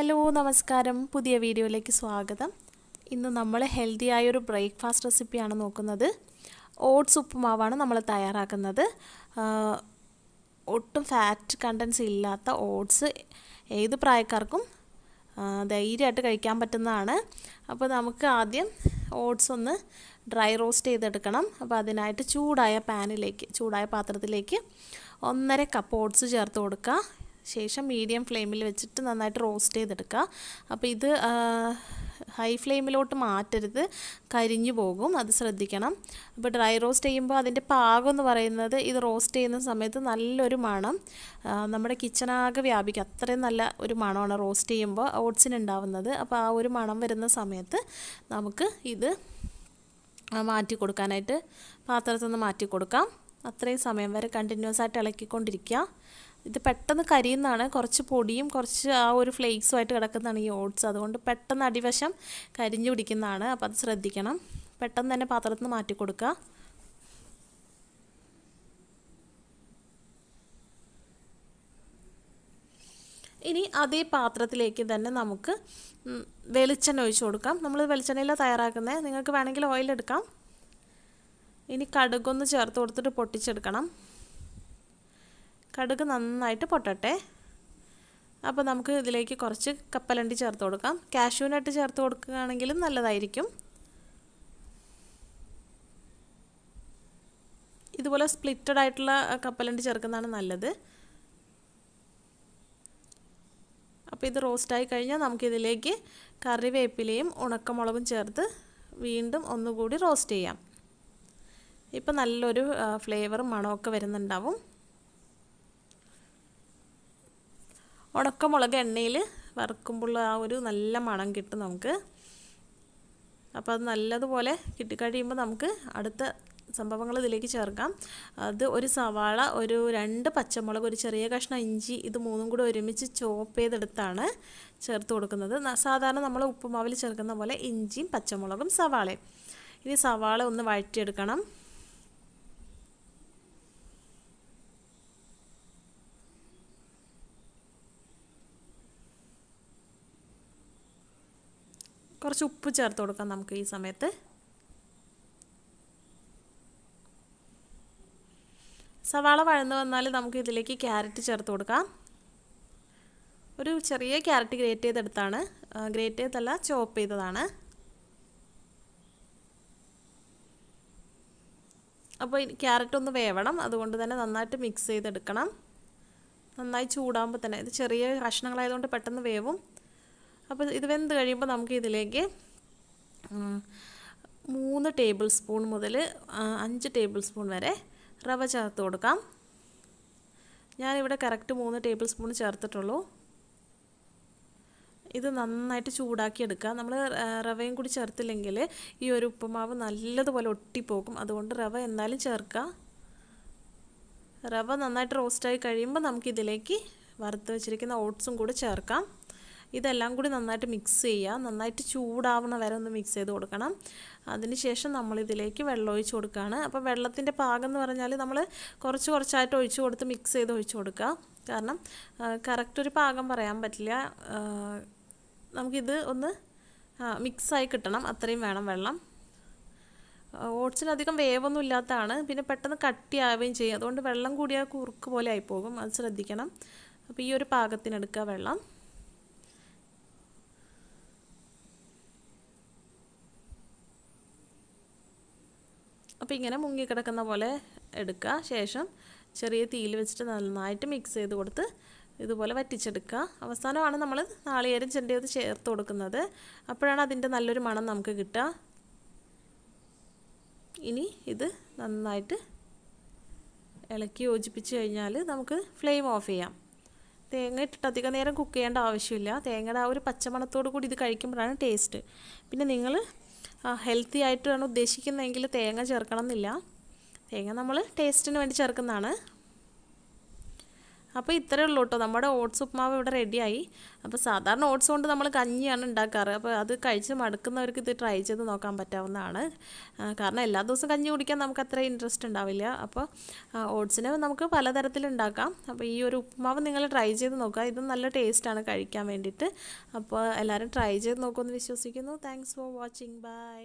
hello നമസ്കാരം പുതിയ വീഡിയോയിലേക്ക് സ്വാഗതം ഇന്ന് നമ്മൾ ഹെൽത്തി ആയൊരു ബ്രേക്ക്ഫാസ്റ്റ് റെസിപ്പിയാണ് നോക്കുന്നത് ഓട്സ് ഉപ്പുമാവാണ് നമ്മൾ തയ്യാറാക്കുന്നത് ഒട്ടും ഫാറ്റ് കണ്ടൻസ് ഇല്ലാത്ത ഓട്സ് ഏത് പ്രായക്കാർക്കും ധൈര്യമായിട്ട് കഴിക്കാൻ പറ്റുന്നതാണ് അപ്പോൾ നമുക്ക് ആദ്യം ഓട്സ് ഒന്ന് ഡ്രൈ റോസ്റ്റ് ചെയ്തെടുക്കണം അപ്പോൾ അതിനായിട്ട് ചൂടായ പാനിലേക്ക് ചൂടായ പാത്രത്തിലേക്ക് ഒന്നര കപ്പ് ഓട്സ് ചേർത്ത് കൊടുക്കുക ശേഷം മീഡിയം ഫ്ലെയിമിൽ വെച്ചിട്ട് നന്നായിട്ട് റോസ്റ്റ് ചെയ്തെടുക്കുക അപ്പോൾ ഇത് ഹൈ ഫ്ലെയിമിലോട്ട് മാറ്റരുത് കരിഞ്ഞു പോകും അത് ശ്രദ്ധിക്കണം അപ്പോൾ ഡ്രൈ റോസ്റ്റ് ചെയ്യുമ്പോൾ അതിൻ്റെ പാകം എന്ന് പറയുന്നത് ഇത് റോസ്റ്റ് ചെയ്യുന്ന സമയത്ത് നല്ലൊരു മണം നമ്മുടെ കിച്ചനാകെ വ്യാപിക്കുക അത്രയും നല്ല ഒരു മണമാണ് റോസ്റ്റ് ചെയ്യുമ്പോൾ ഓട്സിനുണ്ടാവുന്നത് അപ്പോൾ ആ ഒരു മണം വരുന്ന സമയത്ത് നമുക്ക് ഇത് മാറ്റി കൊടുക്കാനായിട്ട് പാത്രത്തിൽ നിന്ന് മാറ്റി കൊടുക്കാം അത്രയും സമയം വരെ കണ്ടിന്യൂസ് ആയിട്ട് ഇളക്കിക്കൊണ്ടിരിക്കുക ഇത് പെട്ടെന്ന് കരിയുന്നതാണ് കുറച്ച് പൊടിയും കുറച്ച് ആ ഒരു ഫ്ലേക്സുമായിട്ട് കിടക്കുന്നതാണ് ഈ ഓട്സ് അതുകൊണ്ട് പെട്ടെന്ന് അടിവശം കരിഞ്ഞു പിടിക്കുന്നതാണ് അപ്പോൾ അത് ശ്രദ്ധിക്കണം പെട്ടെന്ന് തന്നെ പാത്രത്തിൽ നിന്ന് മാറ്റി കൊടുക്കുക ഇനി അതേ പാത്രത്തിലേക്ക് തന്നെ നമുക്ക് വെളിച്ചെണ്ണ ഒഴിച്ചു കൊടുക്കാം നമ്മൾ വെളിച്ചെണ്ണയിൽ തയ്യാറാക്കുന്നത് നിങ്ങൾക്ക് വേണമെങ്കിൽ ഓയിൽ എടുക്കാം ഇനി കടുകൊന്ന് ചേർത്ത് കൊടുത്തിട്ട് പൊട്ടിച്ചെടുക്കണം കടുക് നന്നായിട്ട് പൊട്ടട്ടെ അപ്പോൾ നമുക്ക് ഇതിലേക്ക് കുറച്ച് കപ്പലണ്ടി ചേർത്ത് കൊടുക്കാം കാഷ്യൂനട്ട് ചേർത്ത് കൊടുക്കുകയാണെങ്കിലും നല്ലതായിരിക്കും ഇതുപോലെ സ്പ്ലിറ്റഡ് ആയിട്ടുള്ള കപ്പലണ്ടി ചേർക്കുന്നതാണ് നല്ലത് അപ്പോൾ ഇത് റോസ്റ്റായി കഴിഞ്ഞാൽ നമുക്കിതിലേക്ക് കറിവേപ്പിലയും ഉണക്കമുളകും ചേർത്ത് വീണ്ടും ഒന്നുകൂടി റോസ്റ്റ് ചെയ്യാം ഇപ്പം നല്ലൊരു ഫ്ലേവറും മണമൊക്കെ വരുന്നുണ്ടാവും ഉണക്കമുളക് എണ്ണയിൽ വറുക്കുമ്പോൾ ആ ഒരു നല്ല മണം കിട്ടും നമുക്ക് അപ്പോൾ അത് നല്ലതുപോലെ കിട്ടിക്കഴിയുമ്പോൾ നമുക്ക് അടുത്ത സംഭവങ്ങൾ ഇതിലേക്ക് ചേർക്കാം അത് ഒരു സവാള ഒരു രണ്ട് പച്ചമുളക് ഒരു ചെറിയ കഷ്ണം ഇഞ്ചി ഇത് മൂന്നും കൂടി ഒരുമിച്ച് ചോപ്പ് ചെയ്തെടുത്താണ് ചേർത്ത് കൊടുക്കുന്നത് സാധാരണ നമ്മൾ ഉപ്പുമാവിൽ ചേർക്കുന്ന പോലെ ഇഞ്ചിയും പച്ചമുളകും സവാളയും ഇനി സവാള ഒന്ന് വഴറ്റിയെടുക്കണം കുറച്ച് ഉപ്പ് ചേർത്ത് കൊടുക്കാം നമുക്ക് ഈ സമയത്ത് സവാള വഴന്ന് വന്നാൽ നമുക്ക് ഇതിലേക്ക് ക്യാരറ്റ് ചേർത്ത് കൊടുക്കാം ഒരു ചെറിയ ക്യാരറ്റ് ഗ്രേറ്റ് ചെയ്തെടുത്താണ് ഗ്രേറ്റ് ചെയ്തല്ല ചോപ്പ് ചെയ്തതാണ് അപ്പോൾ ക്യാരറ്റ് ഒന്ന് വേവണം അതുകൊണ്ട് തന്നെ നന്നായിട്ട് മിക്സ് ചെയ്തെടുക്കണം നന്നായി ചൂടാകുമ്പോൾ തന്നെ ഇത് ചെറിയ കഷ്ണങ്ങളായതുകൊണ്ട് പെട്ടെന്ന് വേവും അപ്പോൾ ഇത് വെന്ത് കഴിയുമ്പോൾ നമുക്ക് ഇതിലേക്ക് മൂന്ന് ടേബിൾ സ്പൂൺ മുതൽ അഞ്ച് ടേബിൾ സ്പൂൺ വരെ റവ ചേർത്ത് കൊടുക്കാം ഞാനിവിടെ കറക്റ്റ് മൂന്ന് ടേബിൾ സ്പൂൺ ചേർത്തിട്ടുള്ളൂ ഇത് നന്നായിട്ട് ചൂടാക്കി എടുക്കുക നമ്മൾ റവയും കൂടി ചേർത്തില്ലെങ്കിൽ ഈ ഒരു ഉപ്പുമാവ് നല്ലതുപോലെ ഒട്ടിപ്പോകും അതുകൊണ്ട് റവ എന്നാലും ചേർക്കുക റവ നന്നായിട്ട് റോസ്റ്റായി കഴിയുമ്പോൾ നമുക്കിതിലേക്ക് വറുത്ത് വെച്ചിരിക്കുന്ന ഓട്സും കൂടി ചേർക്കാം ഇതെല്ലാം കൂടി നന്നായിട്ട് മിക്സ് ചെയ്യുക നന്നായിട്ട് ചൂടാവണ വരെ ഒന്ന് മിക്സ് ചെയ്ത് കൊടുക്കണം അതിനുശേഷം നമ്മളിതിലേക്ക് വെള്ളം ഒഴിച്ച് കൊടുക്കുകയാണ് അപ്പോൾ വെള്ളത്തിൻ്റെ പാകം എന്ന് പറഞ്ഞാൽ നമ്മൾ കുറച്ച് കുറച്ചായിട്ട് ഒഴിച്ച് കൊടുത്ത് മിക്സ് ചെയ്ത് ഒഴിച്ച് കൊടുക്കുക കാരണം കറക്റ്റ് ഒരു പാകം പറയാൻ പറ്റില്ല നമുക്കിത് ഒന്ന് മിക്സായി കിട്ടണം അത്രയും വേണം വെള്ളം ഓട്സിനധികം അധികം വേവൊന്നും ഇല്ലാത്തതാണ് പിന്നെ പെട്ടെന്ന് കട്ടിയാവുകയും ചെയ്യും അതുകൊണ്ട് വെള്ളം കൂടിയാൽ കുറുക്ക് പോലെ ആയിപ്പോകും അത് ശ്രദ്ധിക്കണം അപ്പോൾ ഈ ഒരു പാകത്തിനെടുക്കുക വെള്ളം അപ്പോൾ ഇങ്ങനെ മുങ്ങിക്കിടക്കുന്ന പോലെ എടുക്കുക ശേഷം ചെറിയ തീയിൽ വെച്ചിട്ട് നന്നായിട്ട് മിക്സ് ചെയ്ത് കൊടുത്ത് ഇതുപോലെ വറ്റിച്ചെടുക്കുക അവസാനമാണ് നമ്മൾ നാളികേരം ചെണ്ടിയത് ചേർത്ത് കൊടുക്കുന്നത് അപ്പോഴാണ് അതിൻ്റെ നല്ലൊരു മണം നമുക്ക് കിട്ടുക ഇനി ഇത് നന്നായിട്ട് ഇളക്കി യോജിപ്പിച്ച് കഴിഞ്ഞാൽ നമുക്ക് ഫ്ലെയിം ഓഫ് ചെയ്യാം തേങ്ങ ഇട്ടിട്ട് അധികം നേരം കുക്ക് ചെയ്യേണ്ട ആവശ്യമില്ല തേങ്ങയുടെ ആ ഒരു പച്ചമണത്തോടു കൂടി ഇത് കഴിക്കുമ്പോഴാണ് ടേസ്റ്റ് പിന്നെ നിങ്ങൾ ഹെൽത്തി ആയിട്ടാണ് ഉദ്ദേശിക്കുന്നതെങ്കിൽ തേങ്ങ ചേർക്കണം എന്നില്ല തേങ്ങ നമ്മൾ ടേസ്റ്റിന് വേണ്ടി ചേർക്കുന്നതാണ് അപ്പോൾ ഇത്രയേ ഉള്ളൂ കേട്ടോ നമ്മുടെ ഓട്സ് ഉപ്മാവ് ഇവിടെ റെഡിയായി അപ്പോൾ സാധാരണ ഓട്സ് കൊണ്ട് നമ്മൾ കഞ്ഞിയാണ് ഉണ്ടാക്കാറ് അപ്പോൾ അത് കഴിച്ച് മടുക്കുന്നവർക്ക് ഇത് ട്രൈ ചെയ്ത് നോക്കാൻ പറ്റാവുന്നതാണ് കാരണം എല്ലാ ദിവസവും കഞ്ഞി കുടിക്കാൻ നമുക്ക് അത്ര ഇൻട്രസ്റ്റ് ഉണ്ടാവില്ല അപ്പോൾ ഓട്സിനെ നമുക്ക് പലതരത്തിൽ ഉണ്ടാക്കാം അപ്പോൾ ഈ ഒരു ഉപ്മാവ് നിങ്ങൾ ട്രൈ ചെയ്ത് നോക്കുക ഇത് നല്ല ടേസ്റ്റാണ് കഴിക്കാൻ വേണ്ടിയിട്ട് അപ്പോൾ എല്ലാവരും ട്രൈ ചെയ്ത് നോക്കുമെന്ന് വിശ്വസിക്കുന്നു താങ്ക്സ് ഫോർ വാച്ചിങ് ബൈ